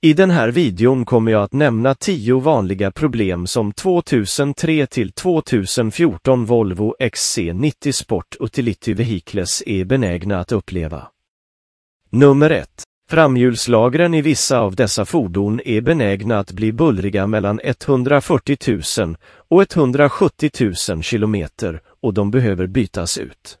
I den här videon kommer jag att nämna 10 vanliga problem som 2003 till 2014 Volvo XC90 Sport Utility Vehicles är benägna att uppleva. Nummer 1. Framhjulslagren i vissa av dessa fordon är benägna att bli bullriga mellan 140 000 och 170 000 kilometer och de behöver bytas ut.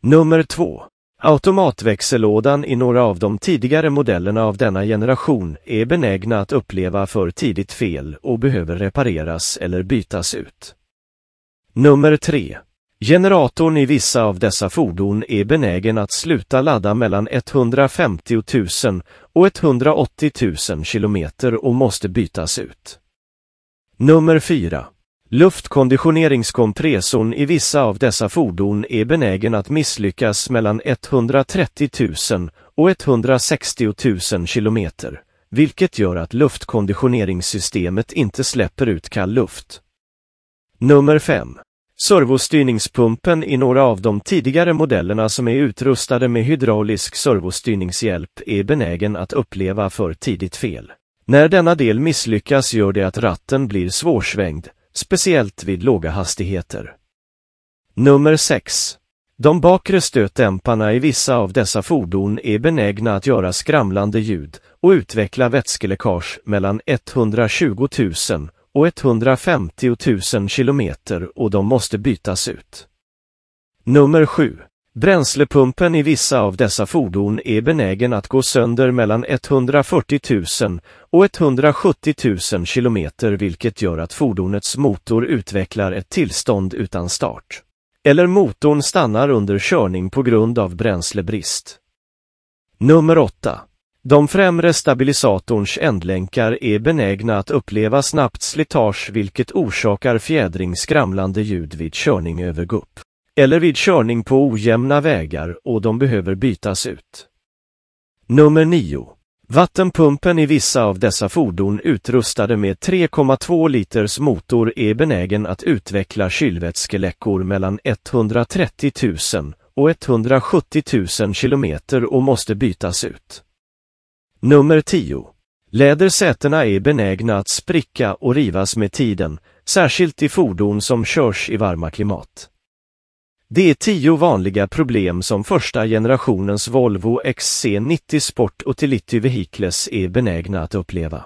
Nummer 2. Automatväxellådan i några av de tidigare modellerna av denna generation är benägna att uppleva för tidigt fel och behöver repareras eller bytas ut. Nummer 3. Generatorn i vissa av dessa fordon är benägen att sluta ladda mellan 150 000 och 180 000 km och måste bytas ut. Nummer 4. Luftkonditioneringskompressorn i vissa av dessa fordon är benägen att misslyckas mellan 130 000 och 160 000 km, vilket gör att luftkonditioneringssystemet inte släpper ut kall luft. Nummer 5. Servostyrningspumpen i några av de tidigare modellerna som är utrustade med hydraulisk servostyrningshjälp är benägen att uppleva för tidigt fel. När denna del misslyckas gör det att ratten blir svårsvängd, speciellt vid låga hastigheter. Nummer 6. De bakre stötdämparna i vissa av dessa fordon är benägna att göra skramlande ljud och utveckla vätskeläckage mellan 120 000 och 150 000 km och de måste bytas ut. Nummer 7. Bränslepumpen i vissa av dessa fordon är benägen att gå sönder mellan 140 000 och 170 000 kilometer vilket gör att fordonets motor utvecklar ett tillstånd utan start. Eller motorn stannar under körning på grund av bränslebrist. Nummer 8. De främre stabilisatorns ändlänkar är benägna att uppleva snabbt slitage vilket orsakar fjädring skramlande ljud vid körning över gupp eller vid körning på ojämna vägar och de behöver bytas ut. Nummer 9. Vattenpumpen i vissa av dessa fordon utrustade med 3,2 liters motor är benägen att utveckla kylvätskeläckor mellan 130 000 och 170 000 kilometer och måste bytas ut. Nummer 10. Lädersätena är benägna att spricka och rivas med tiden, särskilt i fordon som körs i varma klimat. Det är tio vanliga problem som första generationens Volvo XC90 Sport och Utility Vehicles är benägna att uppleva.